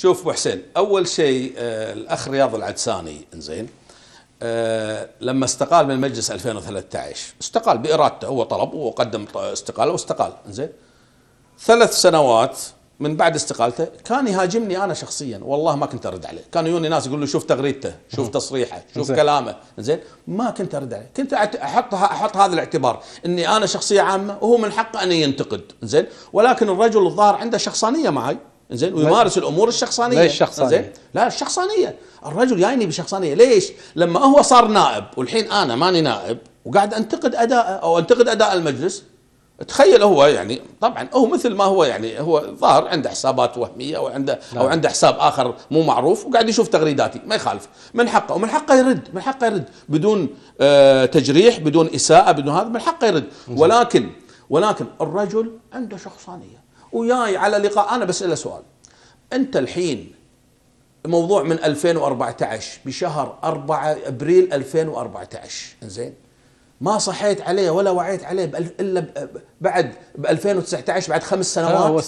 شوف ابو حسين اول شيء آه، الاخ رياض العدساني زين أه لما استقال من المجلس 2013 استقال بارادته هو طلب وقدم استقاله واستقال زين ثلاث سنوات من بعد استقالته كان يهاجمني انا شخصيا والله ما كنت ارد عليه كانوا يوني ناس يقولوا شوف تغريدته شوف تصريحه شوف كلامه زين ما كنت ارد عليه كنت احط احط هذا الاعتبار اني انا شخصيه عامه وهو من حقه ان ينتقد زين ولكن الرجل الظاهر عنده شخصانيه معي زين ويمارس الامور الشخصانيه ليش الشخصانيه؟ لا الشخصانيه الرجل يعني بشخصانيه ليش؟ لما هو صار نائب والحين انا ماني نائب وقاعد انتقد اداءه او انتقد اداء المجلس تخيل هو يعني طبعا هو مثل ما هو يعني هو ظاهر عنده حسابات وهميه او عنده او نعم. عنده حساب اخر مو معروف وقاعد يشوف تغريداتي ما يخالف من حقه ومن حقه يرد من حقه يرد بدون آه تجريح بدون اساءه بدون هذا من حقه يرد نعم. ولكن ولكن الرجل عنده شخصانيه وياي على لقاء انا بساله سؤال انت الحين موضوع من 2014 بشهر 4 ابريل 2014 زين ما صحيت عليه ولا وعيت عليه الا بعد ب 2019 بعد خمس آه، سنوات